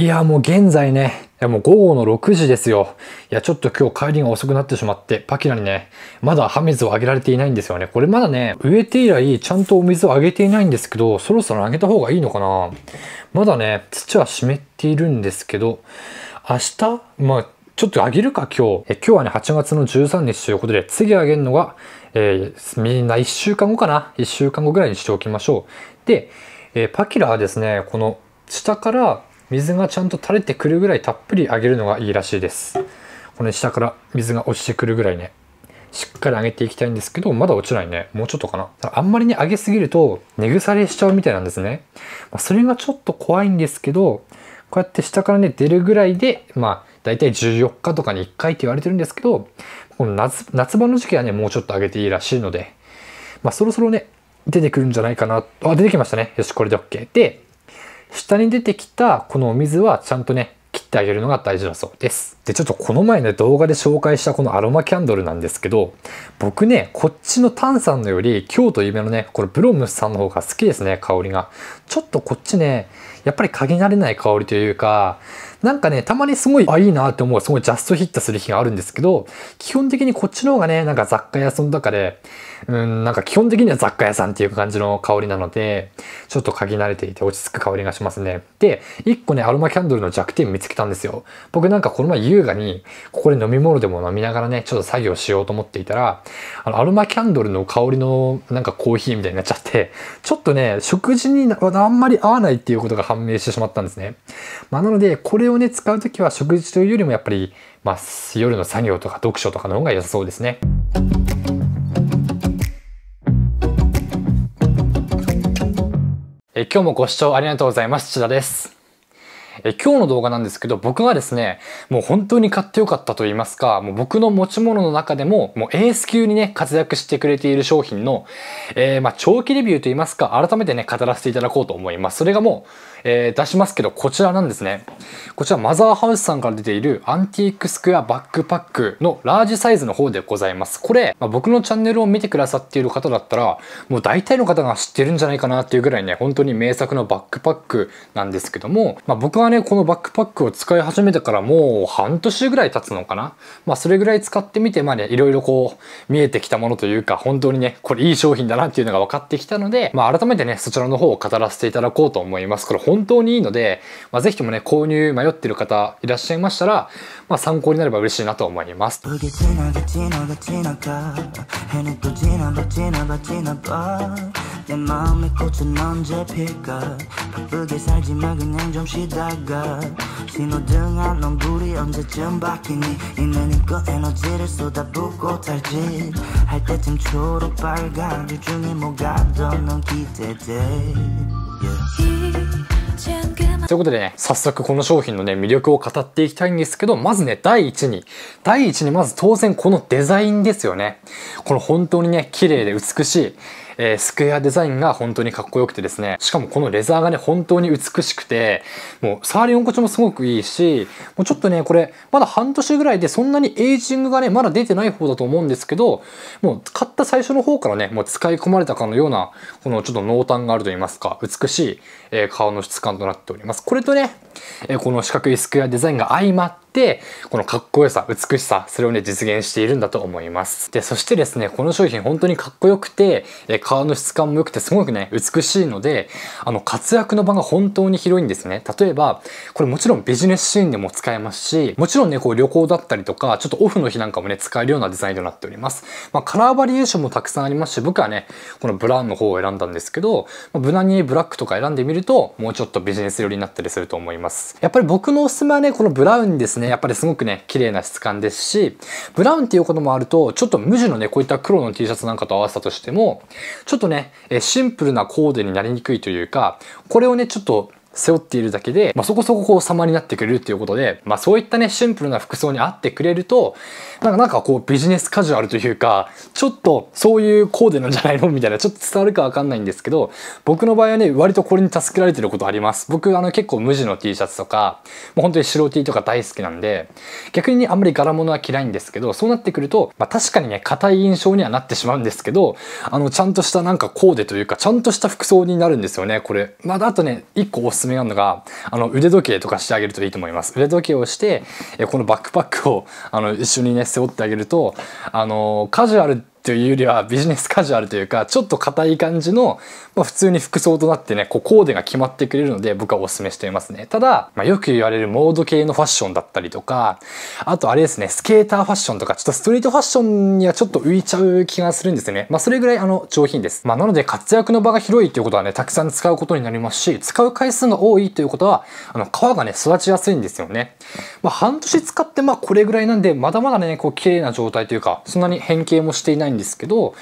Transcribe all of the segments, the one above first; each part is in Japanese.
いや、もう現在ね、いやもう午後の6時ですよ。いや、ちょっと今日帰りが遅くなってしまって、パキラにね、まだ葉水をあげられていないんですよね。これまだね、植えて以来、ちゃんとお水をあげていないんですけど、そろそろあげた方がいいのかなまだね、土は湿っているんですけど、明日まあ、ちょっとあげるか今日。え今日はね、8月の13日ということで、次あげるのが、えー、みんな1週間後かな ?1 週間後ぐらいにしておきましょう。で、えー、パキラはですね、この下から水がちゃんと垂れてくるぐらいたっぷり揚げるのがいいらしいですこの下から水が落ちてくるぐらいねしっかり揚げていきたいんですけどまだ落ちないねもうちょっとかなあんまりね揚げすぎると根腐れしちゃうみたいなんですね、まあ、それがちょっと怖いんですけどこうやって下からね出るぐらいでまあだいたい14日とかに1回って言われてるんですけどこの夏夏場の時期はねもうちょっと揚げていいらしいのでまあそろそろね出てくるんじゃないかなあ出てきましたねよしこれで OK で下に出てきたこのお水はちゃんとね、切ってあげるのが大事だそうです。で、ちょっとこの前ね、動画で紹介したこのアロマキャンドルなんですけど、僕ね、こっちの炭酸のより、京都夢のね、これブロムスさんの方が好きですね、香りが。ちょっとこっちね、やっぱり嗅ぎ慣れない香りというか、なんかね、たまにすごい、あ、いいなって思う、すごいジャストヒットする日があるんですけど、基本的にこっちの方がね、なんか雑貨屋さんとかで、うん、なんか基本的には雑貨屋さんっていう感じの香りなので、ちょっと嗅ぎ慣れていて落ち着く香りがしますね。で、一個ね、アロマキャンドルの弱点見つけたんですよ。僕なんかこの前優雅に、ここで飲み物でも飲みながらね、ちょっと作業しようと思っていたら、あの、アロマキャンドルの香りのなんかコーヒーみたいになっちゃって、ちょっとね、食事にあんまり合わないっていうことが判明してしまったんですね。まあ、なので、これをね、使う時は食事というよりもやっぱり、まあ、夜の作業とか読書とかの方が良さそうですね。え今日もご視聴ありがとうございます。土田です。え今日の動画なんですけど、僕はですね、もう本当に買ってよかったと言いますか、もう僕の持ち物の中でも、もうエース級にね、活躍してくれている商品の、えー、まあ、長期レビューと言いますか、改めてね、語らせていただこうと思います。それがもう、えー、出しますけど、こちらなんですね。こちら、マザーハウスさんから出ている、アンティークスクエアバックパックのラージサイズの方でございます。これ、まあ、僕のチャンネルを見てくださっている方だったら、もう大体の方が知ってるんじゃないかなっていうぐらいね、本当に名作のバックパックなんですけども、まあ、僕はね、このバックパックを使い始めてからもう半年ぐらい経つのかな。まあそれぐらい使ってみて、まあね、いろいろこう見えてきたものというか、本当にね、これいい商品だなっていうのが分かってきたので、まあ改めてね、そちらの方を語らせていただこうと思います。これ本当にいいので、まあぜひともね、購入迷ってる方いらっしゃいましたら、まあ参考になれば嬉しいなと思います。내마살지마그냥좀쉬다언제쯤니있는거에너지를쏟아붓고탈할때쯤초록빨간중에뭐가더넌기대돼ということでね、早速この商品のね、魅力を語っていきたいんですけど、まずね、第一に、第一にまず当然このデザインですよね。この本当にね、綺麗で美しい、えー、スクエアデザインが本当にかっこよくてですね、しかもこのレザーがね、本当に美しくて、もう触り心地もすごくいいし、もうちょっとね、これ、まだ半年ぐらいでそんなにエイジングがね、まだ出てない方だと思うんですけど、もう買った最初の方からね、もう使い込まれたかのような、このちょっと濃淡があると言いますか、美しい、えー、顔の質感となっております。これとね、えこの四角いスクエアデザインが相まって、このかっこよさ、美しさ、それをね、実現しているんだと思います。で、そしてですね、この商品本当にかっこよくて、え革の質感も良くてすごくね、美しいので、あの、活躍の場が本当に広いんですね。例えば、これもちろんビジネスシーンでも使えますし、もちろんね、こう旅行だったりとか、ちょっとオフの日なんかもね、使えるようなデザインとなっております。まあ、カラーバリエーションもたくさんありますし、僕はね、このブラウンの方を選んだんですけど、まあ、無難にブラックとか選んでみると、もうちょっとビジネス寄りになったりすると思います。ます。やっぱり僕のおすすめはね、このブラウンですね。やっぱりすごくね、綺麗な質感ですし、ブラウンっていうこともあると、ちょっと無地のね、こういった黒の T シャツなんかと合わせたとしても、ちょっとね、シンプルなコーデになりにくいというか、これをね、ちょっと背負っているだけで、まあ、そこそここう様になってくれるっていうことで、まあ、そういったねシンプルな服装に合ってくれるとなんかなんかこうビジネスカジュアルというかちょっとそういうコーデなんじゃないの みたいなちょっと伝わるかわかんないんですけど僕の場合はね割とこれに助けられてることあります僕あの結構無地の T シャツとかもう本当に白 T とか大好きなんで逆に、ね、あんまり柄物は嫌いんですけどそうなってくると、まあ、確かにね硬い印象にはなってしまうんですけどあのちゃんとしたなんかコーデというかちゃんとした服装になるんですよねこれ。まあ、あとね一個すめなのがあの腕時計とかしてあげるといいと思います腕時計をしてこのバックパックをあの一緒にね背負ってあげるとあのカジュアルというよりはビジネスカジュアルというかちょっと硬い感じの、まあ、普通に服装となってねこうコーデが決まってくれるので僕はおすすめしていますねただ、まあ、よく言われるモード系のファッションだったりとかあとあれですねスケーターファッションとかちょっとストリートファッションにはちょっと浮いちゃう気がするんですねまあそれぐらいあの上品です、まあ、なので活躍の場が広いということはねたくさん使うことになりますし使う回数が多いということはあの皮がね育ちやすいんですよね、まあ、半年使ってまあこれぐらいなんでまだまだねこう綺麗な状態というかそんなに変形もしていないないんですけど、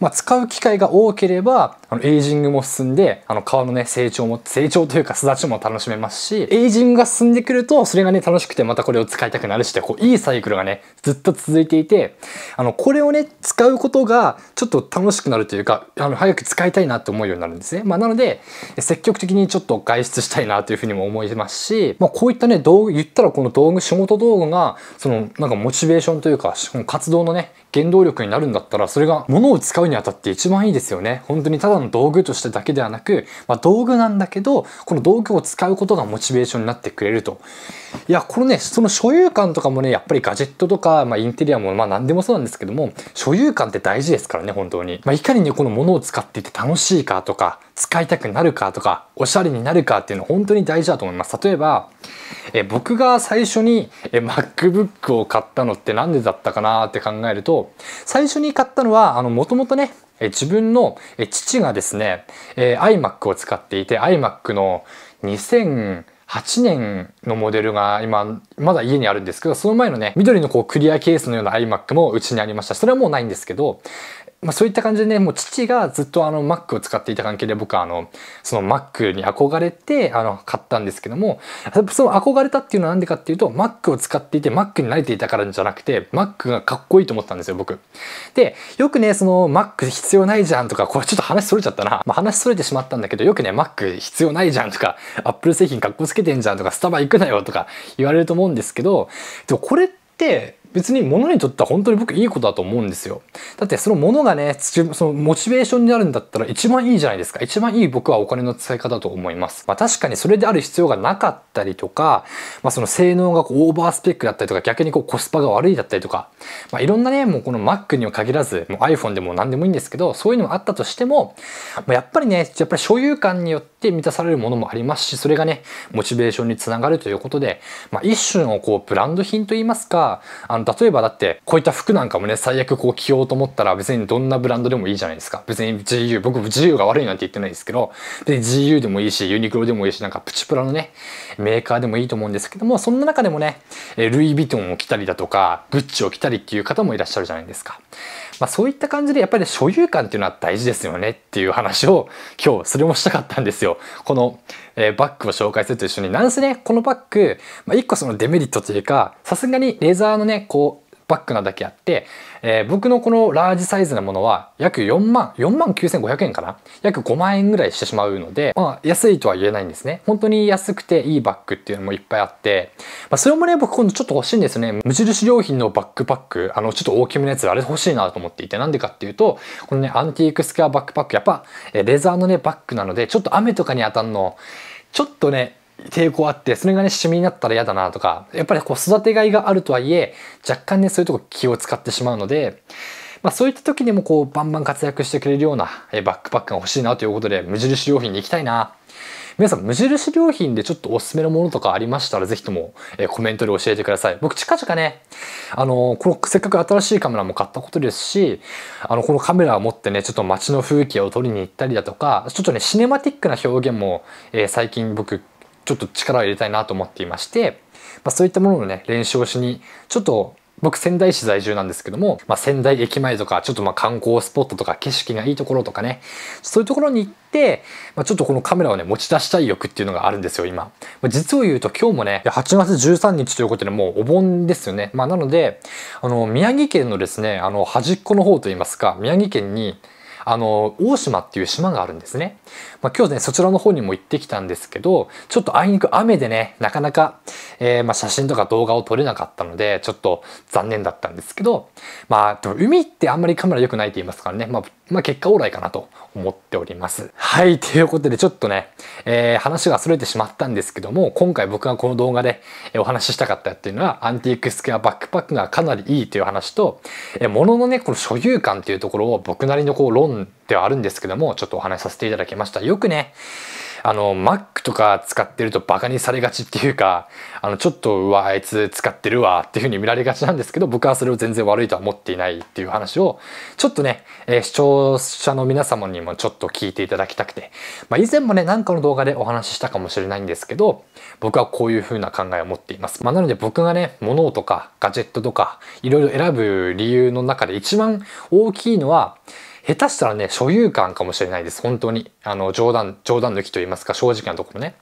まあ、使う機会が多ければあのエイジングも進んであの皮のね成長も成長というか育ちも楽しめますしエイジングが進んでくるとそれがね楽しくてまたこれを使いたくなるしてこういいサイクルがねずっと続いていてあのこれをね使うことがちょっと楽しくなるというかあの早く使いたいなって思うようになるんですね。まあ、なので積極的にちょっと外出したいなというふうにも思いますし、まあ、こういったね道具言ったらこの道具仕事道具がそのなんかモチベーションというか活動のね原動力になるんだったらったら、それが物を使うにあたって一番いいですよね。本当にただの道具としてだけではなく、まあ、道具なんだけど、この道具を使うことがモチベーションになってくれると。いや、このね、その所有感とかもね、やっぱりガジェットとか、まあ、インテリアも、まあ、何でもそうなんですけども、所有感って大事ですからね、本当に。まあ、いかにね、この物を使っていて楽しいかとか、使いたくなるかとか、おしゃれになるかっていうのは本当に大事だと思います。例えば、え僕が最初にえ MacBook を買ったのって何でだったかなって考えると最初に買ったのはもともとね自分の父がですね、え iMac を使っていて iMac の2008年のモデルが今まだ家にあるんですけどその前のね緑のこうクリアケースのような iMac もうちにありましたそれはもうないんですけどまあ、そういった感じでねもう父がずっとあの Mac を使っていた関係で僕はあのその Mac に憧れてあの買ったんですけどもその憧れたっていうのは何でかっていうと Mac を使っていて Mac に慣れていたからじゃなくて Mac がかっこいいと思ったんですよ僕。でよくねその Mac 必要ないじゃんとかこれちょっと話それちゃったな、まあ、話それてしまったんだけどよくね Mac 必要ないじゃんとか Apple 製品かっこつけてんじゃんとかスタバ行くなよとか言われると思うんですけどでもこれって別に物にとっては本当に僕いいことだと思うんですよ。だってその物がね、そのモチベーションになるんだったら一番いいじゃないですか。一番いい僕はお金の使い方だと思います。まあ確かにそれである必要がなかったりとか、まあその性能がこうオーバースペックだったりとか逆にこうコスパが悪いだったりとか、まあいろんなね、もうこの Mac には限らず、もう iPhone でも何でもいいんですけど、そういうのもあったとしても、まあ、やっぱりね、やっぱり所有感によって満たされるものもありますし、それがね、モチベーションにつながるということで、まあ一種のこうブランド品といいますか、あの、例えばだって、こういった服なんかもね、最悪こう着ようと思ったら別にどんなブランドでもいいじゃないですか。別に GU、僕 GU が悪いなんて言ってないですけど、で、GU でもいいし、ユニクロでもいいし、なんかプチプラのね、メーカーでもいいと思うんですけども、そんな中でもね、ルイ・ヴィトンを着たりだとか、グッチを着たりっていう方もいらっしゃるじゃないですか。まあ、そういった感じでやっぱり所有感っていうのは大事ですよねっていう話を今日それもしたかったんですよ。この、えー、バッグを紹介すると一緒になんせねこのバッグ、まあ、1個そのデメリットというかさすがにレザーのねこうバックなだけあって、えー、僕のこのラージサイズなものは約4万、4万9500円かな約5万円ぐらいしてしまうので、まあ安いとは言えないんですね。本当に安くていいバッグっていうのもいっぱいあって、まあそれもね、僕今度ちょっと欲しいんですね。無印良品のバックパック、あのちょっと大きめのやつ、あれ欲しいなと思っていて、なんでかっていうと、このね、アンティークスャアバックパック、やっぱレザーのね、バッグなので、ちょっと雨とかに当たるの、ちょっとね、抵抗あって、それがね、趣味になったら嫌だなとか、やっぱりこう育てがいがあるとはいえ、若干ね、そういうとこ気を使ってしまうので、まあそういった時にもこうバンバン活躍してくれるようなえバックパックが欲しいなということで、無印良品に行きたいな。皆さん無印良品でちょっとおすすめのものとかありましたらぜひとも、えコメントで教えてください。僕近々ね、あのー、このせっかく新しいカメラも買ったことですし、あの、このカメラを持ってね、ちょっと街の風景を撮りに行ったりだとか、ちょっとね、シネマティックな表現も、えー、最近僕ちょっと力を入れたいなと思っていまして、まあ、そういったもののね、練習をしに、ちょっと僕仙台市在住なんですけども、まあ、仙台駅前とか、ちょっとまあ観光スポットとか景色がいいところとかね、そういうところに行って、まあ、ちょっとこのカメラをね、持ち出したい欲っていうのがあるんですよ、今。まあ、実を言うと今日もね、8月13日ということでもうお盆ですよね。まあなので、あの、宮城県のですね、あの、端っこの方といいますか、宮城県に、あの大島っていう島があるんですね、まあ、今日ねそちらの方にも行ってきたんですけどちょっとあいにく雨でねなかなか、えー、まあ、写真とか動画を撮れなかったのでちょっと残念だったんですけどまあ海ってあんまりカメラ良くないって言いますからね、まあ、まあ、結果オーライかなと思っております。はい、ということでちょっとね、えー、話が逸れてしまったんですけども、今回僕がこの動画でお話ししたかったっていうのは、アンティークスクエアバックパックがかなりいいという話と、えー、物のね、この所有感っていうところを僕なりのこう論ではあるんですけども、ちょっとお話しさせていただきました。よくね、あの Mac とか使ってるとバカにされがちっていうかあのちょっとうわあいつ使ってるわっていうふうに見られがちなんですけど僕はそれを全然悪いとは思っていないっていう話をちょっとね、えー、視聴者の皆様にもちょっと聞いていただきたくて、まあ、以前もね何かの動画でお話ししたかもしれないんですけど僕はこういうふうな考えを持っています、まあ、なので僕がね物とかガジェットとかいろいろ選ぶ理由の中で一番大きいのは下手したらね、所有感かもしれないです。本当に。あの、冗談、冗談抜きと言いますか、正直なところね。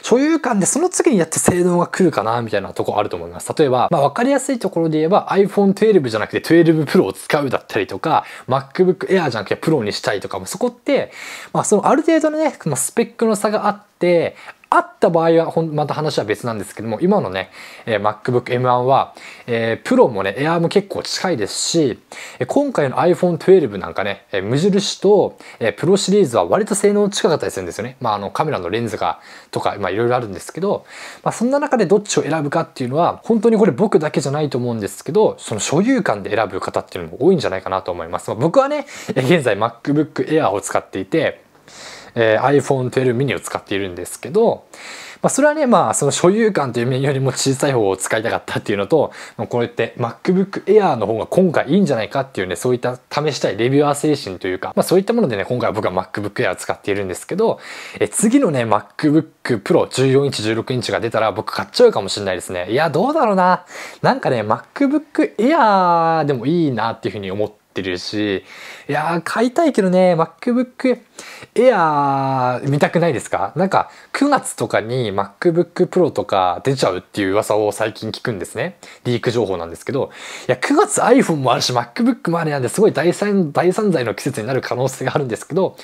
所有感でその次にやって性能が来るかな、みたいなとこあると思います。例えば、まあ、わかりやすいところで言えば、iPhone 12じゃなくて12 Pro を使うだったりとか、MacBook Air じゃなくて Pro にしたいとかも、そこって、まあ、そのある程度のね、スペックの差があって、あった場合はほん、また話は別なんですけども、今のね、えー、MacBook M1 は、えー、Pro もね、Air も結構近いですし、今回の iPhone 12なんかね、無印と、えー、Pro シリーズは割と性能近かったりするんですよね。まあ、あの、カメラのレンズが、とか、まあ、いろいろあるんですけど、まあ、そんな中でどっちを選ぶかっていうのは、本当にこれ僕だけじゃないと思うんですけど、その所有感で選ぶ方っていうのも多いんじゃないかなと思います。まあ、僕はね、現在 MacBook Air を使っていて、えー、iPhone12 mini を使っているんですけど、まあ、それはね、まあ、その所有感という面よりも小さい方を使いたかったっていうのと、まあ、こうやって MacBook Air の方が今回いいんじゃないかっていうね、そういった試したいレビュアー精神というか、まあ、そういったものでね、今回は僕は MacBook Air を使っているんですけど、え次のね、MacBook Pro 14インチ、16インチが出たら僕買っちゃうかもしれないですね。いや、どうだろうな。なんかね、MacBook Air でもいいなっていうふうに思っててるし、いやー、買いたいけどね、MacBook Air 見たくないですかなんか、9月とかに MacBook Pro とか出ちゃうっていう噂を最近聞くんですね。リーク情報なんですけど、いや、9月 iPhone もあるし、MacBook もあるなんで、すごい大散大散財の季節になる可能性があるんですけど、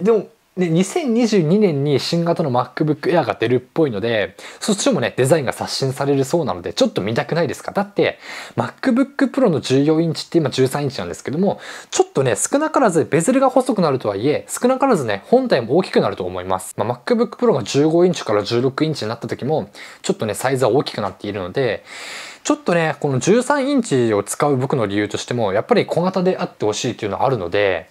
でも、で、2022年に新型の MacBook Air が出るっぽいので、そっちもね、デザインが刷新されるそうなので、ちょっと見たくないですかだって、MacBook Pro の14インチって今13インチなんですけども、ちょっとね、少なからずベゼルが細くなるとはいえ、少なからずね、本体も大きくなると思います。まあ、MacBook Pro が15インチから16インチになった時も、ちょっとね、サイズは大きくなっているので、ちょっとね、この13インチを使う僕の理由としても、やっぱり小型であってほしいっていうのはあるので、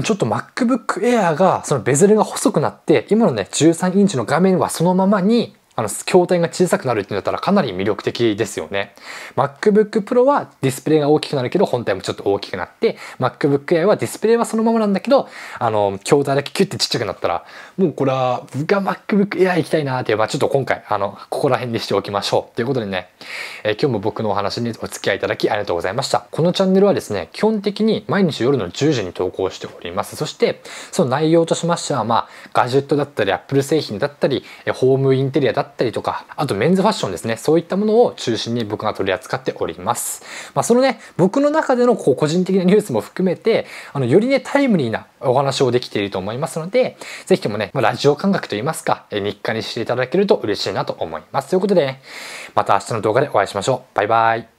ちょっと MacBook Air がそのベゼルが細くなって今のね13インチの画面はそのままにあの、筐体が小さくなるっていうんだったらかなり魅力的ですよね。MacBook Pro はディスプレイが大きくなるけど、本体もちょっと大きくなって、MacBook Air はディスプレイはそのままなんだけど、あの、筐体だけキュッてちっちゃくなったら、もうこれは、僕が MacBook Air 行きたいなーっていう、まあちょっと今回、あの、ここら辺にしておきましょう。ということでね、えー、今日も僕のお話にお付き合いいただきありがとうございました。このチャンネルはですね、基本的に毎日夜の10時に投稿しております。そして、その内容としましては、まあ、ガジェットだったり、Apple 製品だったり、ホームインテリアだったり、だったりとか、あとメンズファッションですね。そういったものを中心に僕が取り扱っております。まあ、そのね、僕の中でのこう個人的なニュースも含めて、あの、よりね、タイムリーなお話をできていると思いますので、ぜひともね、まあ、ラジオ感覚といいますか、日課にしていただけると嬉しいなと思います。ということで、ね、また明日の動画でお会いしましょう。バイバイ。